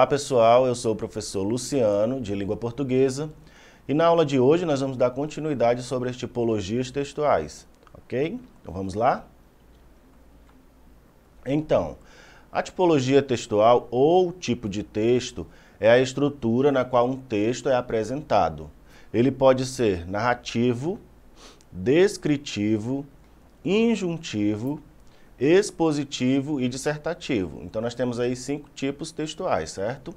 Olá pessoal, eu sou o professor Luciano, de língua portuguesa, e na aula de hoje nós vamos dar continuidade sobre as tipologias textuais, ok? Então vamos lá? Então, a tipologia textual ou tipo de texto é a estrutura na qual um texto é apresentado. Ele pode ser narrativo, descritivo, injuntivo expositivo e dissertativo. Então, nós temos aí cinco tipos textuais, certo?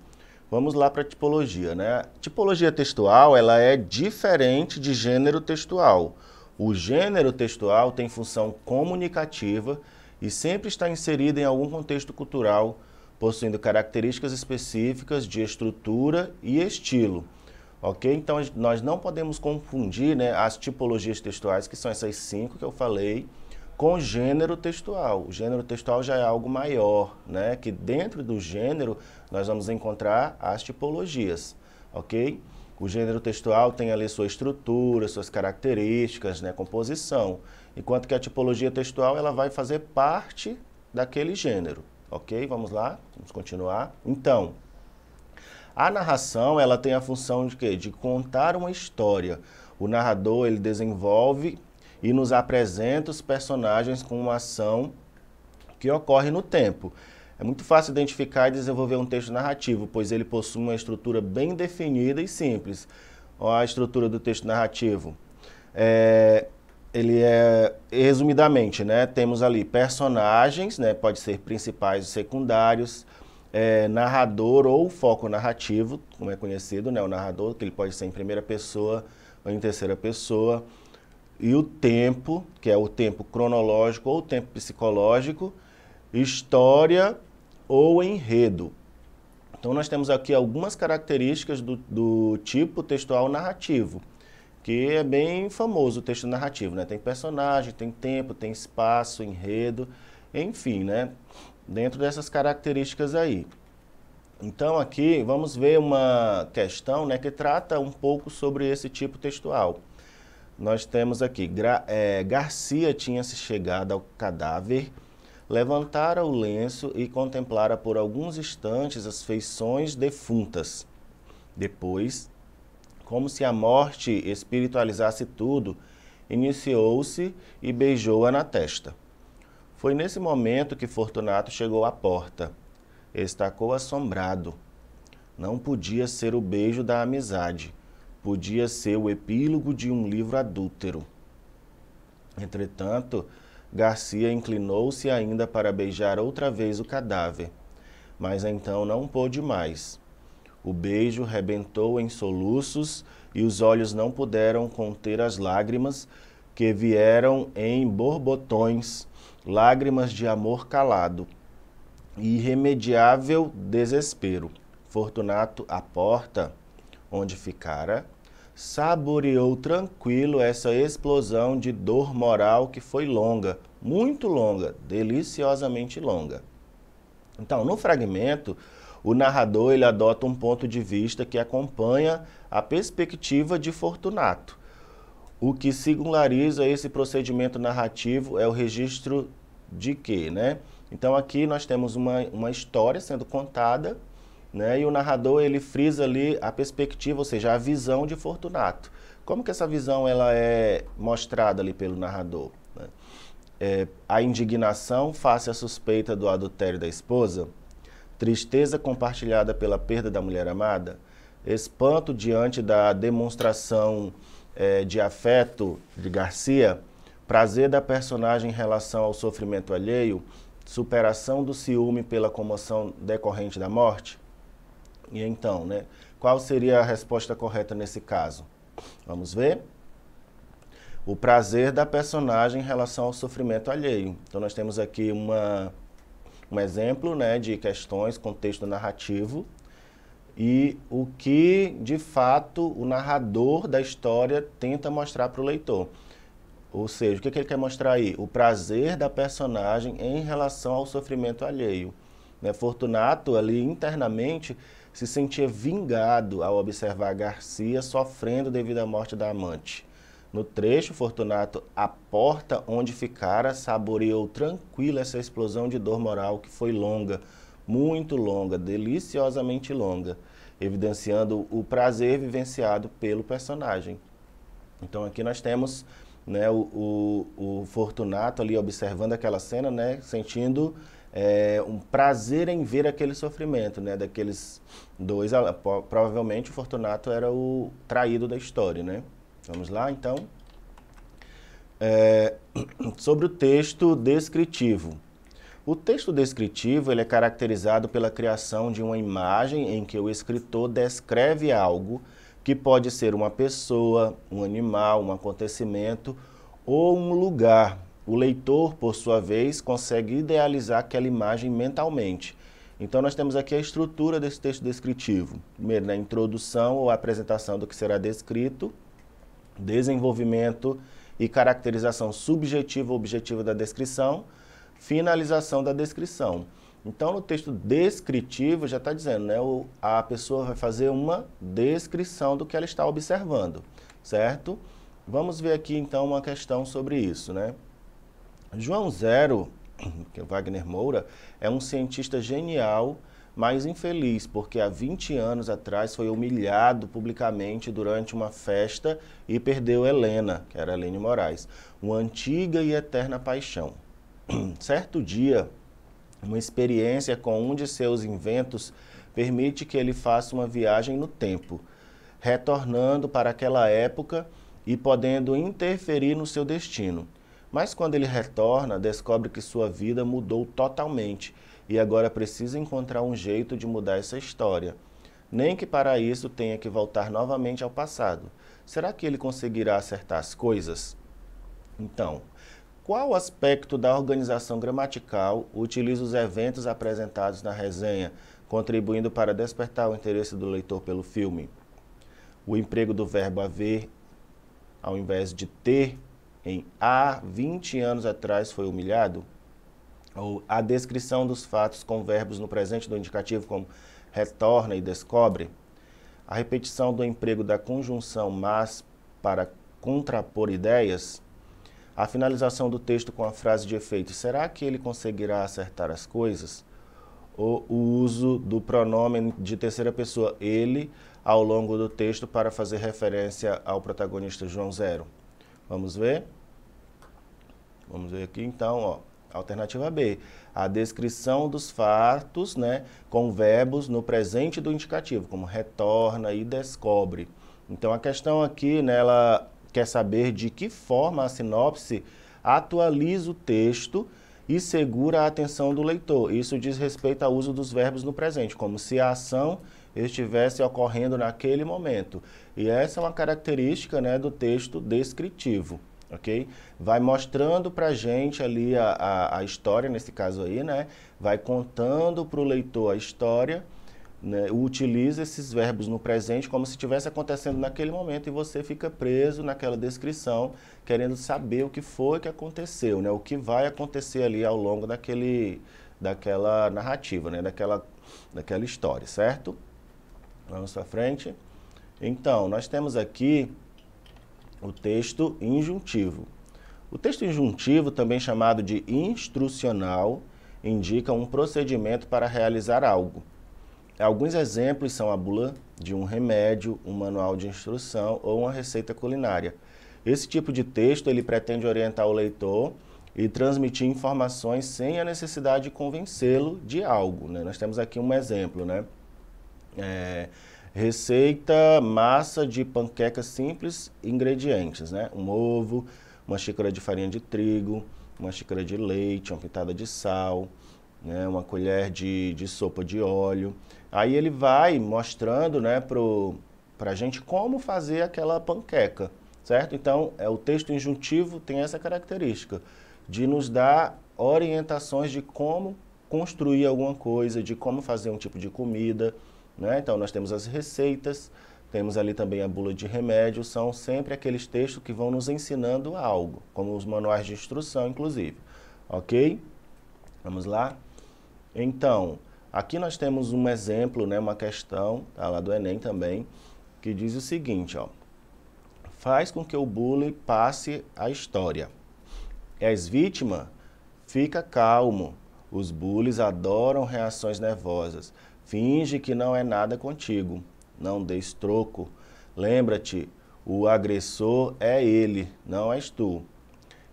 Vamos lá para a tipologia, né? A tipologia textual, ela é diferente de gênero textual. O gênero textual tem função comunicativa e sempre está inserido em algum contexto cultural, possuindo características específicas de estrutura e estilo. Ok? Então, nós não podemos confundir né, as tipologias textuais, que são essas cinco que eu falei, com gênero textual. O gênero textual já é algo maior, né? Que dentro do gênero nós vamos encontrar as tipologias, ok? O gênero textual tem ali sua estrutura, suas características, né? Composição. Enquanto que a tipologia textual ela vai fazer parte daquele gênero, ok? Vamos lá, vamos continuar. Então, a narração ela tem a função de quê? De contar uma história. O narrador ele desenvolve e nos apresenta os personagens com uma ação que ocorre no tempo. É muito fácil identificar e desenvolver um texto narrativo, pois ele possui uma estrutura bem definida e simples. Olha a estrutura do texto narrativo. É, ele é, resumidamente, né, temos ali personagens, né, pode ser principais e secundários, é, narrador ou foco narrativo, como é conhecido, né, o narrador, que ele pode ser em primeira pessoa ou em terceira pessoa, e o tempo, que é o tempo cronológico ou tempo psicológico, história ou enredo. Então, nós temos aqui algumas características do, do tipo textual narrativo, que é bem famoso o texto narrativo, né? Tem personagem, tem tempo, tem espaço, enredo, enfim, né? Dentro dessas características aí. Então, aqui vamos ver uma questão né, que trata um pouco sobre esse tipo textual nós temos aqui, é, Garcia tinha se chegado ao cadáver, levantara o lenço e contemplara por alguns instantes as feições defuntas. Depois, como se a morte espiritualizasse tudo, iniciou-se e beijou-a na testa. Foi nesse momento que Fortunato chegou à porta. Estacou assombrado. Não podia ser o beijo da amizade podia ser o epílogo de um livro adúltero. Entretanto, Garcia inclinou-se ainda para beijar outra vez o cadáver, mas então não pôde mais. O beijo rebentou em soluços e os olhos não puderam conter as lágrimas que vieram em borbotões, lágrimas de amor calado e irremediável desespero. Fortunato, à porta onde ficara, saboreou tranquilo essa explosão de dor moral que foi longa, muito longa, deliciosamente longa. Então, no fragmento, o narrador ele adota um ponto de vista que acompanha a perspectiva de Fortunato. O que singulariza esse procedimento narrativo é o registro de quê, né? Então aqui nós temos uma, uma história sendo contada né? E o narrador ele frisa ali a perspectiva, ou seja, a visão de Fortunato. Como que essa visão ela é mostrada ali pelo narrador? Né? É, a indignação face à suspeita do adultério da esposa, tristeza compartilhada pela perda da mulher amada, espanto diante da demonstração é, de afeto de Garcia, prazer da personagem em relação ao sofrimento alheio, superação do ciúme pela comoção decorrente da morte, e então, né, qual seria a resposta correta nesse caso? Vamos ver? O prazer da personagem em relação ao sofrimento alheio. Então nós temos aqui uma, um exemplo né, de questões, contexto narrativo e o que de fato o narrador da história tenta mostrar para o leitor. Ou seja, o que, que ele quer mostrar aí? O prazer da personagem em relação ao sofrimento alheio. Né? Fortunato ali internamente se sentia vingado ao observar Garcia sofrendo devido à morte da amante. No trecho, Fortunato, à porta onde ficara, saboreou tranquilo essa explosão de dor moral que foi longa, muito longa, deliciosamente longa, evidenciando o prazer vivenciado pelo personagem. Então aqui nós temos né, o, o, o Fortunato ali observando aquela cena, né, sentindo é, um prazer em ver aquele sofrimento, né, daqueles dois, provavelmente o Fortunato era o traído da história, né. Vamos lá, então. É, sobre o texto descritivo. O texto descritivo ele é caracterizado pela criação de uma imagem em que o escritor descreve algo que pode ser uma pessoa, um animal, um acontecimento ou um lugar. O leitor, por sua vez, consegue idealizar aquela imagem mentalmente. Então, nós temos aqui a estrutura desse texto descritivo. Primeiro, na né, introdução ou apresentação do que será descrito, desenvolvimento e caracterização subjetiva ou objetiva da descrição, finalização da descrição. Então, no texto descritivo já está dizendo, né? O, a pessoa vai fazer uma descrição do que ela está observando, certo? Vamos ver aqui então uma questão sobre isso, né? João Zero, que é Wagner Moura, é um cientista genial, mas infeliz, porque há 20 anos atrás foi humilhado publicamente durante uma festa e perdeu Helena, que era Helene Moraes, uma antiga e eterna paixão. certo dia, uma experiência com um de seus inventos permite que ele faça uma viagem no tempo, retornando para aquela época e podendo interferir no seu destino. Mas quando ele retorna, descobre que sua vida mudou totalmente e agora precisa encontrar um jeito de mudar essa história. Nem que para isso tenha que voltar novamente ao passado. Será que ele conseguirá acertar as coisas? Então, qual aspecto da organização gramatical utiliza os eventos apresentados na resenha, contribuindo para despertar o interesse do leitor pelo filme? O emprego do verbo haver, ao invés de ter, em há 20 anos atrás foi humilhado? Ou a descrição dos fatos com verbos no presente do indicativo, como retorna e descobre? A repetição do emprego da conjunção mas para contrapor ideias? A finalização do texto com a frase de efeito: será que ele conseguirá acertar as coisas? Ou o uso do pronome de terceira pessoa, ele, ao longo do texto para fazer referência ao protagonista João Zero. Vamos ver? Vamos ver aqui então, ó. Alternativa B, a descrição dos fatos né, com verbos no presente do indicativo, como retorna e descobre. Então a questão aqui, né, ela quer saber de que forma a sinopse atualiza o texto e segura a atenção do leitor. Isso diz respeito ao uso dos verbos no presente, como se a ação estivesse ocorrendo naquele momento. E essa é uma característica né, do texto descritivo. Okay? Vai mostrando para a gente ali a, a, a história, nesse caso aí, né? Vai contando para o leitor a história né, utiliza esses verbos no presente como se estivesse acontecendo naquele momento e você fica preso naquela descrição, querendo saber o que foi que aconteceu, né, o que vai acontecer ali ao longo daquele, daquela narrativa, né, daquela, daquela história, certo? Vamos para frente. Então, nós temos aqui o texto injuntivo. O texto injuntivo, também chamado de instrucional, indica um procedimento para realizar algo Alguns exemplos são a bula de um remédio, um manual de instrução ou uma receita culinária. Esse tipo de texto ele pretende orientar o leitor e transmitir informações sem a necessidade de convencê-lo de algo. Né? Nós temos aqui um exemplo, né? É, receita massa de panqueca simples, ingredientes, né? Um ovo, uma xícara de farinha de trigo, uma xícara de leite, uma pitada de sal, né? uma colher de, de sopa de óleo. Aí ele vai mostrando né, para a gente como fazer aquela panqueca, certo? Então, é, o texto injuntivo tem essa característica de nos dar orientações de como construir alguma coisa, de como fazer um tipo de comida. Né? Então, nós temos as receitas, temos ali também a bula de remédio, são sempre aqueles textos que vão nos ensinando algo, como os manuais de instrução, inclusive. Ok? Vamos lá? Então, Aqui nós temos um exemplo, né, uma questão, tá, lá do Enem também, que diz o seguinte, ó. Faz com que o bullying passe a história. És vítima? Fica calmo. Os bullies adoram reações nervosas. Finge que não é nada contigo. Não des troco. Lembra-te, o agressor é ele, não és tu.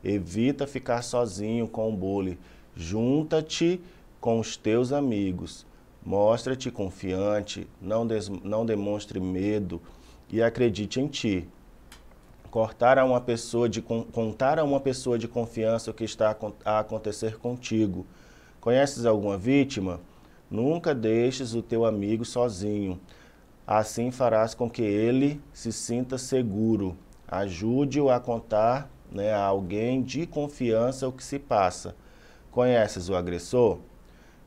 Evita ficar sozinho com o bullying. Junta-te com os teus amigos. Mostra-te confiante, não, des, não demonstre medo e acredite em ti. Cortar a uma pessoa de, contar a uma pessoa de confiança o que está a acontecer contigo. Conheces alguma vítima? Nunca deixes o teu amigo sozinho. Assim farás com que ele se sinta seguro. Ajude-o a contar né, a alguém de confiança o que se passa. Conheces o agressor?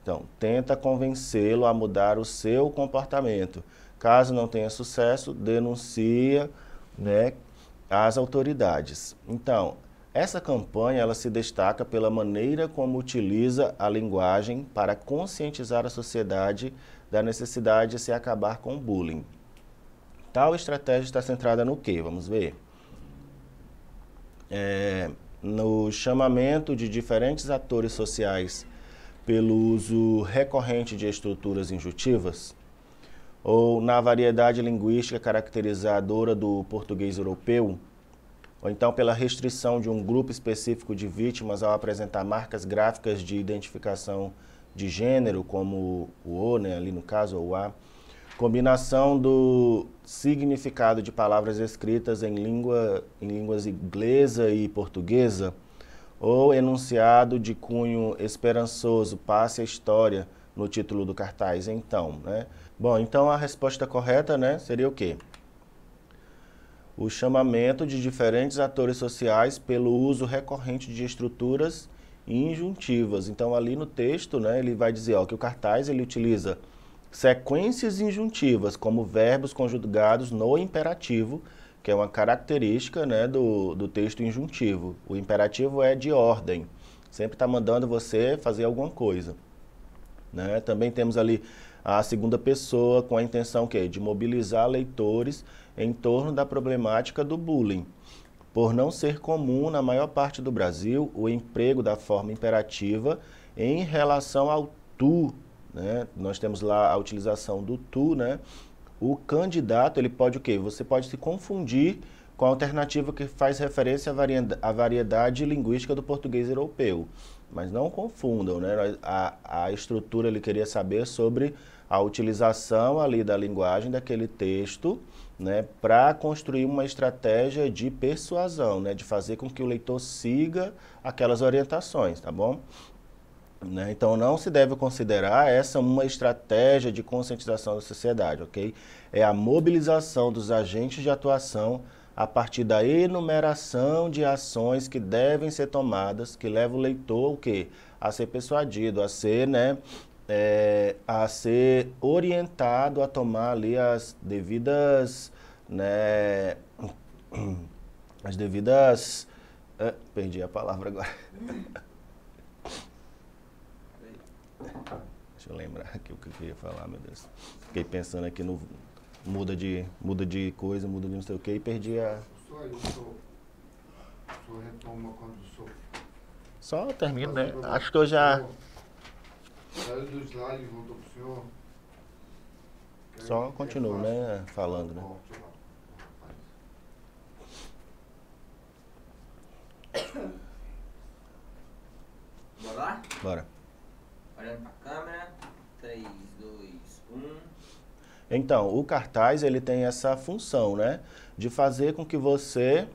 Então, tenta convencê-lo a mudar o seu comportamento. Caso não tenha sucesso, denuncia né, autoridades. Então, essa campanha ela se destaca pela maneira como utiliza a linguagem para conscientizar a sociedade da necessidade de se acabar com o bullying. Tal estratégia está centrada no que? Vamos ver. É, no chamamento de diferentes atores sociais pelo uso recorrente de estruturas injuntivas, ou na variedade linguística caracterizadora do português europeu, ou então pela restrição de um grupo específico de vítimas ao apresentar marcas gráficas de identificação de gênero, como o O, né, ali no caso, ou o A, combinação do significado de palavras escritas em, língua, em línguas inglesa e portuguesa, ou enunciado de cunho esperançoso, passe a história no título do cartaz, então, né? Bom, então a resposta correta, né, seria o quê? O chamamento de diferentes atores sociais pelo uso recorrente de estruturas injuntivas. Então ali no texto, né, ele vai dizer, ó, que o cartaz ele utiliza sequências injuntivas como verbos conjugados no imperativo que é uma característica né, do, do texto injuntivo. O imperativo é de ordem, sempre está mandando você fazer alguma coisa. Né? Também temos ali a segunda pessoa com a intenção que de mobilizar leitores em torno da problemática do bullying. Por não ser comum na maior parte do Brasil o emprego da forma imperativa em relação ao tu, né? Nós temos lá a utilização do tu, né? o candidato, ele pode o quê? Você pode se confundir com a alternativa que faz referência à variedade, à variedade linguística do português europeu. Mas não confundam, né? A, a estrutura ele queria saber sobre a utilização ali da linguagem daquele texto, né, para construir uma estratégia de persuasão, né, de fazer com que o leitor siga aquelas orientações, tá bom? Né? Então, não se deve considerar essa uma estratégia de conscientização da sociedade, ok? É a mobilização dos agentes de atuação a partir da enumeração de ações que devem ser tomadas, que leva o leitor o quê? a ser persuadido, a ser, né, é, a ser orientado a tomar ali as devidas, né, as devidas, ah, perdi a palavra agora. Deixa eu lembrar aqui o que eu queria falar, meu Deus. Fiquei pensando aqui no. Muda de, muda de coisa, muda de não sei o que e perdi a. Só eu sou. Só retoma quando sou. Só termino, tá né? Acho que eu já. Saiu do slide e voltou pro senhor. Só é continuo, né? Falando, né? Bora lá? Bora. Então, o cartaz ele tem essa função, né? De fazer com que você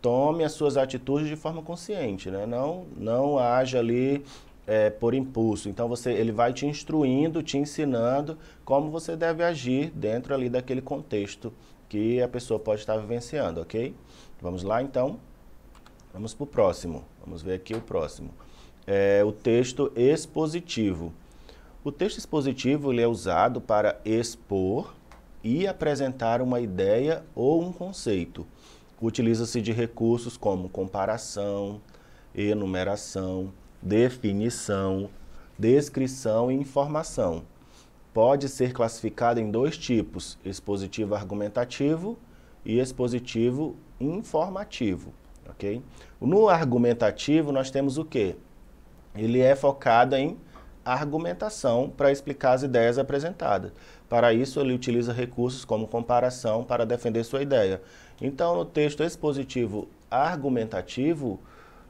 tome as suas atitudes de forma consciente, né? Não, não haja ali é, por impulso. Então você, ele vai te instruindo, te ensinando como você deve agir dentro ali daquele contexto que a pessoa pode estar vivenciando, ok? Vamos lá então. Vamos para o próximo. Vamos ver aqui o próximo. É o texto expositivo. O texto expositivo ele é usado para expor e apresentar uma ideia ou um conceito. Utiliza-se de recursos como comparação, enumeração, definição, descrição e informação. Pode ser classificado em dois tipos: expositivo argumentativo e expositivo informativo. Okay? No argumentativo, nós temos o que? Ele é focado em argumentação para explicar as ideias apresentadas. Para isso, ele utiliza recursos como comparação para defender sua ideia. Então, no texto expositivo argumentativo,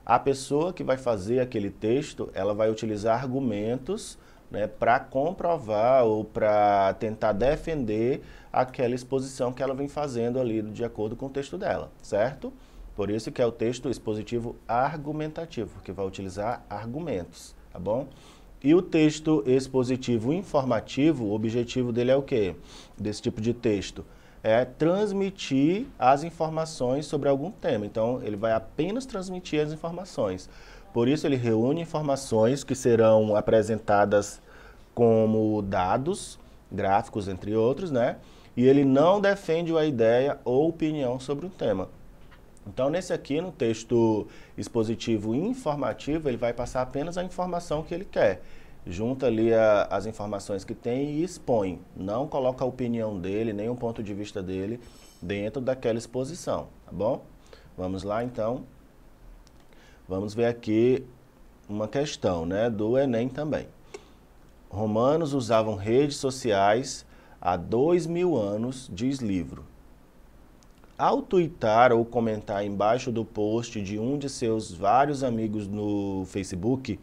a pessoa que vai fazer aquele texto, ela vai utilizar argumentos né, para comprovar ou para tentar defender aquela exposição que ela vem fazendo ali de acordo com o texto dela, certo? Por isso que é o texto expositivo argumentativo, que vai utilizar argumentos, tá bom? E o texto expositivo informativo, o objetivo dele é o quê? Desse tipo de texto? É transmitir as informações sobre algum tema. Então, ele vai apenas transmitir as informações. Por isso, ele reúne informações que serão apresentadas como dados, gráficos, entre outros, né? E ele não defende a ideia ou opinião sobre o tema. Então, nesse aqui, no texto expositivo informativo, ele vai passar apenas a informação que ele quer. Junta ali a, as informações que tem e expõe. Não coloca a opinião dele, nem o ponto de vista dele dentro daquela exposição, tá bom? Vamos lá, então. Vamos ver aqui uma questão né, do Enem também. Romanos usavam redes sociais há dois mil anos, diz livro ao twittar ou comentar embaixo do post de um de seus vários amigos no Facebook,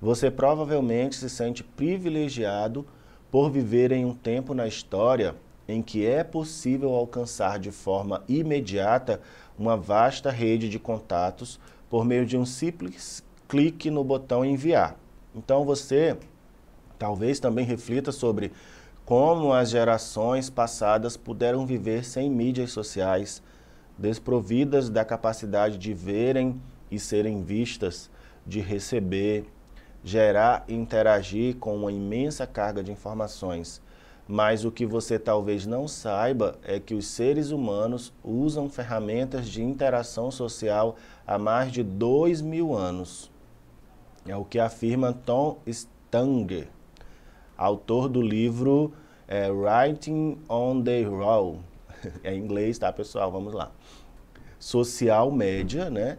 você provavelmente se sente privilegiado por viver em um tempo na história em que é possível alcançar de forma imediata uma vasta rede de contatos por meio de um simples clique no botão enviar. Então você talvez também reflita sobre como as gerações passadas puderam viver sem mídias sociais, desprovidas da capacidade de verem e serem vistas, de receber, gerar e interagir com uma imensa carga de informações. Mas o que você talvez não saiba é que os seres humanos usam ferramentas de interação social há mais de dois mil anos. É o que afirma Tom Stanger, autor do livro é Writing on the Roll. É em inglês, tá, pessoal? Vamos lá. Social média, né?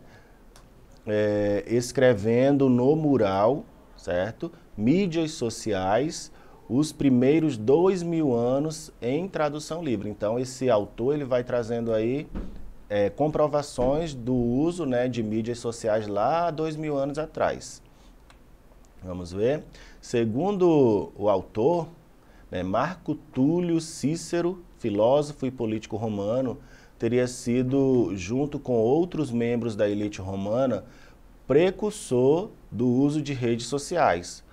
É, escrevendo no mural, certo? Mídias sociais, os primeiros dois mil anos em tradução livre. Então, esse autor ele vai trazendo aí é, comprovações do uso né, de mídias sociais lá dois mil anos atrás. Vamos ver. Segundo o autor, né? Marco Túlio Cícero, filósofo e político romano, teria sido, junto com outros membros da elite romana, precursor do uso de redes sociais.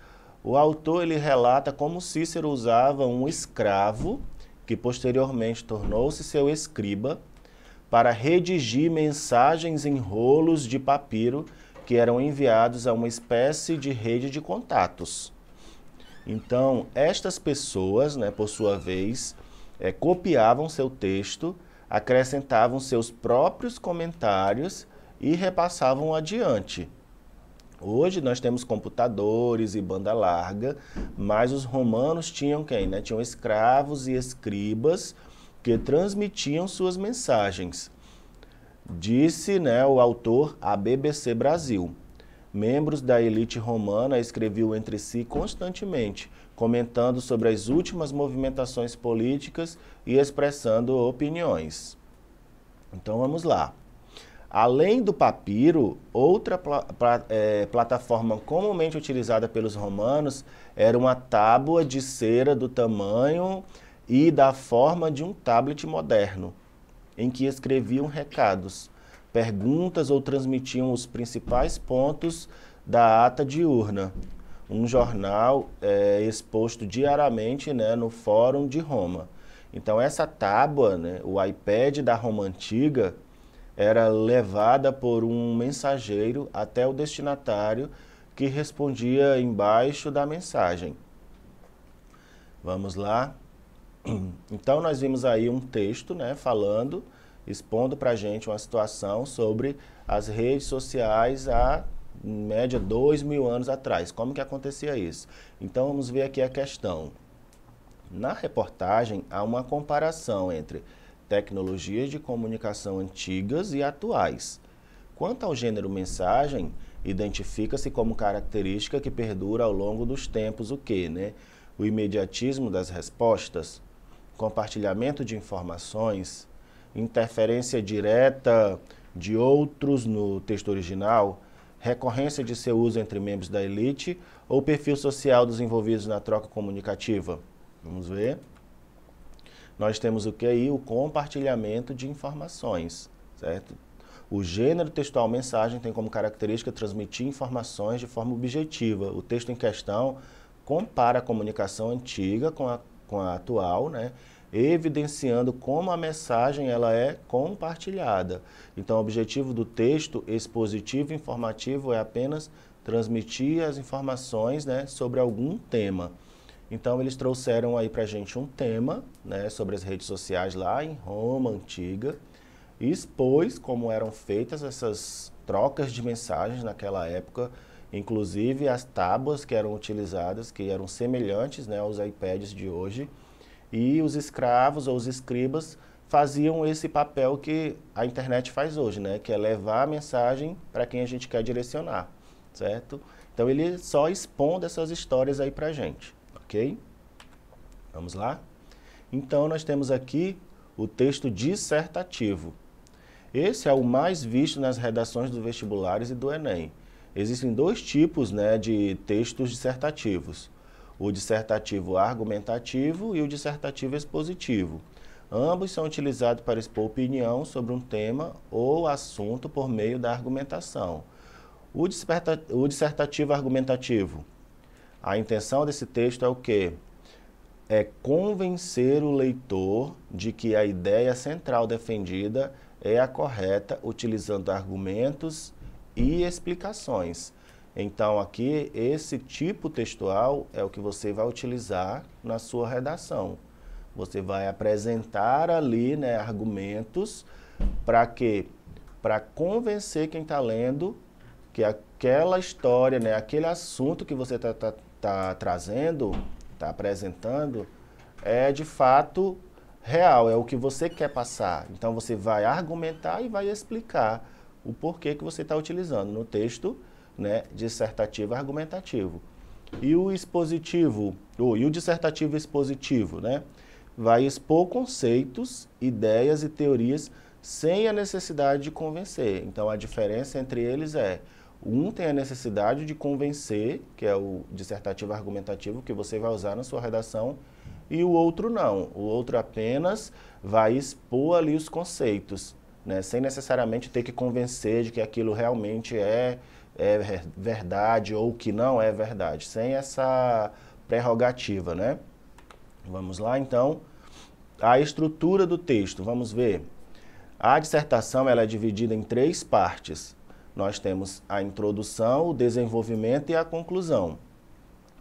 O autor ele relata como Cícero usava um escravo, que posteriormente tornou-se seu escriba, para redigir mensagens em rolos de papiro que eram enviados a uma espécie de rede de contatos. Então, estas pessoas, né, por sua vez, é, copiavam seu texto, acrescentavam seus próprios comentários e repassavam adiante. Hoje nós temos computadores e banda larga, mas os romanos tinham quem? Né? Tinham escravos e escribas que transmitiam suas mensagens. Disse né, o autor à BBC Brasil membros da elite romana escreviam entre si constantemente, comentando sobre as últimas movimentações políticas e expressando opiniões. Então vamos lá. Além do papiro, outra é, plataforma comumente utilizada pelos romanos era uma tábua de cera do tamanho e da forma de um tablet moderno, em que escreviam recados perguntas ou transmitiam os principais pontos da ata diurna. Um jornal é, exposto diariamente né, no Fórum de Roma. Então, essa tábua, né, o iPad da Roma Antiga, era levada por um mensageiro até o destinatário que respondia embaixo da mensagem. Vamos lá? Então, nós vimos aí um texto né, falando expondo para a gente uma situação sobre as redes sociais há, em média, dois mil anos atrás. Como que acontecia isso? Então, vamos ver aqui a questão. Na reportagem, há uma comparação entre tecnologias de comunicação antigas e atuais. Quanto ao gênero mensagem, identifica-se como característica que perdura ao longo dos tempos o quê, né? O imediatismo das respostas, compartilhamento de informações, interferência direta de outros no texto original, recorrência de seu uso entre membros da elite ou perfil social dos envolvidos na troca comunicativa. Vamos ver. Nós temos o que aí? O compartilhamento de informações, certo? O gênero textual mensagem tem como característica transmitir informações de forma objetiva. O texto em questão compara a comunicação antiga com a, com a atual, né? evidenciando como a mensagem ela é compartilhada. Então, o objetivo do texto expositivo e informativo é apenas transmitir as informações né, sobre algum tema. Então, eles trouxeram aí para a gente um tema né, sobre as redes sociais lá em Roma Antiga e expôs como eram feitas essas trocas de mensagens naquela época, inclusive as tábuas que eram utilizadas, que eram semelhantes né, aos iPads de hoje, e os escravos ou os escribas faziam esse papel que a internet faz hoje, né? Que é levar a mensagem para quem a gente quer direcionar, certo? Então ele só expondo essas histórias aí para gente, ok? Vamos lá? Então nós temos aqui o texto dissertativo. Esse é o mais visto nas redações dos vestibulares e do Enem. Existem dois tipos né, de textos dissertativos o dissertativo argumentativo e o dissertativo expositivo. Ambos são utilizados para expor opinião sobre um tema ou assunto por meio da argumentação. O, o dissertativo argumentativo. A intenção desse texto é o quê? É convencer o leitor de que a ideia central defendida é a correta, utilizando argumentos e explicações. Então, aqui, esse tipo textual é o que você vai utilizar na sua redação. Você vai apresentar ali né, argumentos para quê? Para convencer quem está lendo que aquela história, né, aquele assunto que você está tá, tá trazendo, está apresentando, é de fato real, é o que você quer passar. Então você vai argumentar e vai explicar o porquê que você está utilizando no texto né, dissertativo argumentativo. E o expositivo, ou, e o dissertativo expositivo, né, vai expor conceitos, ideias e teorias sem a necessidade de convencer. Então a diferença entre eles é um tem a necessidade de convencer, que é o dissertativo argumentativo que você vai usar na sua redação, e o outro não. O outro apenas vai expor ali os conceitos, né? sem necessariamente ter que convencer de que aquilo realmente é é verdade ou que não é verdade, sem essa prerrogativa, né? Vamos lá, então. A estrutura do texto, vamos ver. A dissertação ela é dividida em três partes. Nós temos a introdução, o desenvolvimento e a conclusão.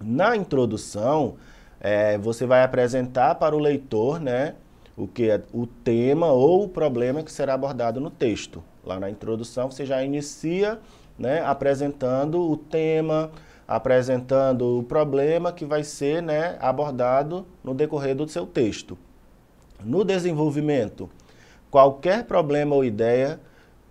Na introdução, é, você vai apresentar para o leitor né, o que é o tema ou o problema que será abordado no texto. Lá na introdução, você já inicia né, apresentando o tema, apresentando o problema que vai ser né, abordado no decorrer do seu texto. No desenvolvimento, qualquer problema ou ideia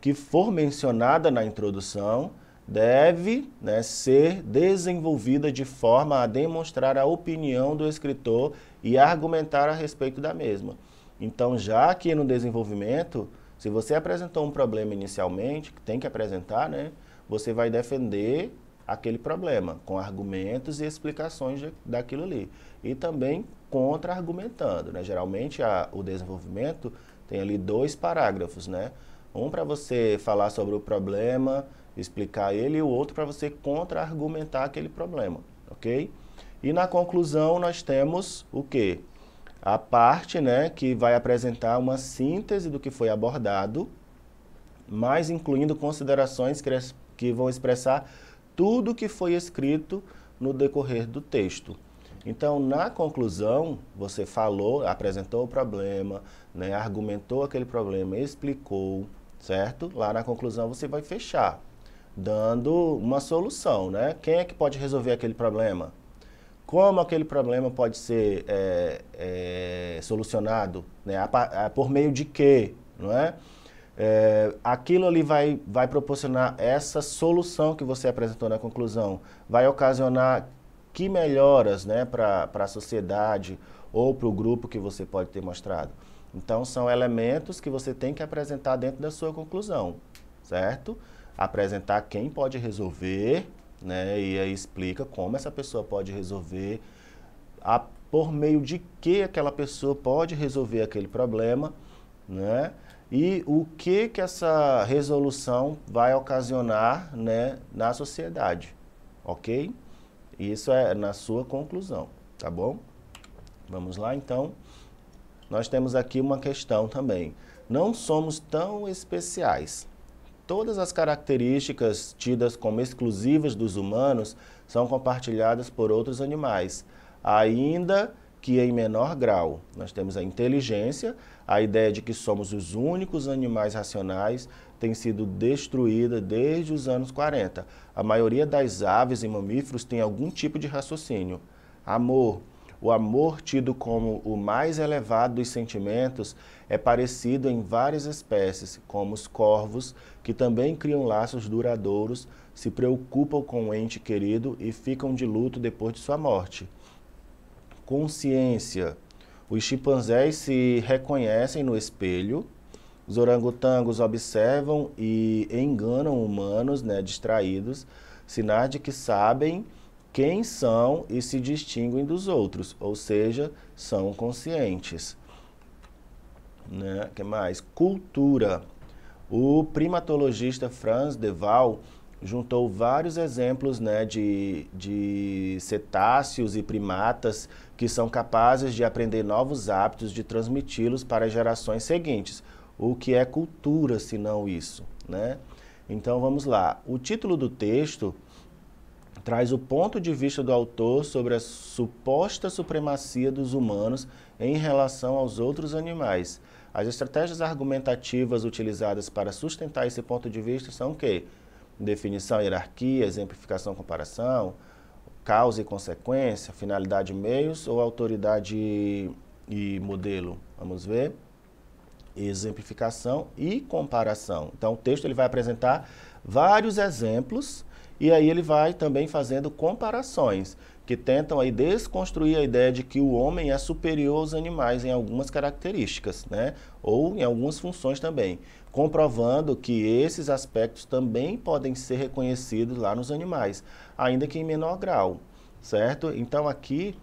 que for mencionada na introdução deve né, ser desenvolvida de forma a demonstrar a opinião do escritor e argumentar a respeito da mesma. Então, já aqui no desenvolvimento, se você apresentou um problema inicialmente, que tem que apresentar, né? você vai defender aquele problema com argumentos e explicações de, daquilo ali. E também contra-argumentando. Né? Geralmente, a, o desenvolvimento tem ali dois parágrafos, né? Um para você falar sobre o problema, explicar ele, e o outro para você contra-argumentar aquele problema, ok? E na conclusão nós temos o quê? A parte né, que vai apresentar uma síntese do que foi abordado, mas incluindo considerações que vão expressar tudo que foi escrito no decorrer do texto. Então, na conclusão, você falou, apresentou o problema, né, argumentou aquele problema, explicou, certo? Lá na conclusão você vai fechar, dando uma solução, né? Quem é que pode resolver aquele problema? Como aquele problema pode ser é, é, solucionado? Né? por meio de quê? Não é? É, aquilo ali vai, vai proporcionar essa solução que você apresentou na conclusão, vai ocasionar que melhoras né, para a sociedade ou para o grupo que você pode ter mostrado. Então, são elementos que você tem que apresentar dentro da sua conclusão, certo? Apresentar quem pode resolver, né? E aí explica como essa pessoa pode resolver, a, por meio de que aquela pessoa pode resolver aquele problema, né? e o que que essa resolução vai ocasionar né, na sociedade, ok? Isso é na sua conclusão, tá bom? Vamos lá, então. Nós temos aqui uma questão também. Não somos tão especiais. Todas as características tidas como exclusivas dos humanos são compartilhadas por outros animais, ainda que em menor grau. Nós temos a inteligência, a ideia de que somos os únicos animais racionais tem sido destruída desde os anos 40. A maioria das aves e mamíferos tem algum tipo de raciocínio. Amor. O amor, tido como o mais elevado dos sentimentos, é parecido em várias espécies, como os corvos, que também criam laços duradouros, se preocupam com o ente querido e ficam de luto depois de sua morte. Consciência os chimpanzés se reconhecem no espelho, os orangotangos observam e enganam humanos né, distraídos, sinais de que sabem quem são e se distinguem dos outros, ou seja, são conscientes. Né? que mais? Cultura. O primatologista Franz de Waal juntou vários exemplos né, de, de cetáceos e primatas que são capazes de aprender novos hábitos, de transmiti-los para gerações seguintes. O que é cultura, se não isso? Né? Então vamos lá. O título do texto traz o ponto de vista do autor sobre a suposta supremacia dos humanos em relação aos outros animais. As estratégias argumentativas utilizadas para sustentar esse ponto de vista são o quê? definição, hierarquia, exemplificação, comparação, causa e consequência, finalidade e meios ou autoridade e modelo. Vamos ver. Exemplificação e comparação. Então, o texto ele vai apresentar vários exemplos e aí ele vai também fazendo comparações que tentam aí desconstruir a ideia de que o homem é superior aos animais em algumas características, né? ou em algumas funções também, comprovando que esses aspectos também podem ser reconhecidos lá nos animais, ainda que em menor grau, certo? Então aqui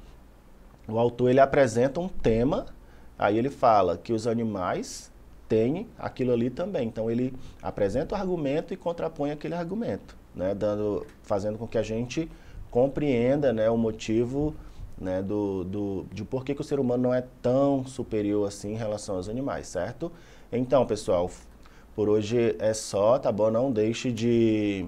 o autor ele apresenta um tema, aí ele fala que os animais têm aquilo ali também. Então ele apresenta o argumento e contrapõe aquele argumento, né? Dando, fazendo com que a gente compreenda né, o motivo né, do, do, de por que, que o ser humano não é tão superior assim em relação aos animais, certo? Então, pessoal, por hoje é só, tá bom? Não deixe de,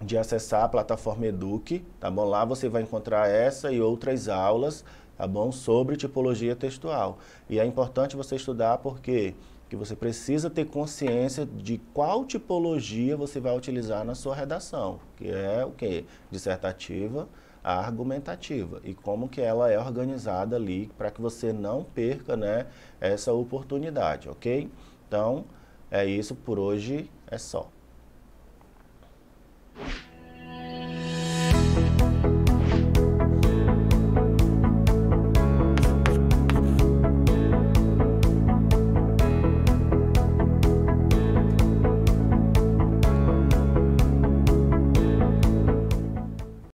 de acessar a plataforma Eduque, tá bom? Lá você vai encontrar essa e outras aulas, tá bom? Sobre tipologia textual. E é importante você estudar porque que você precisa ter consciência de qual tipologia você vai utilizar na sua redação, que é o que Dissertativa, a argumentativa e como que ela é organizada ali para que você não perca, né, essa oportunidade, ok? Então, é isso por hoje, é só.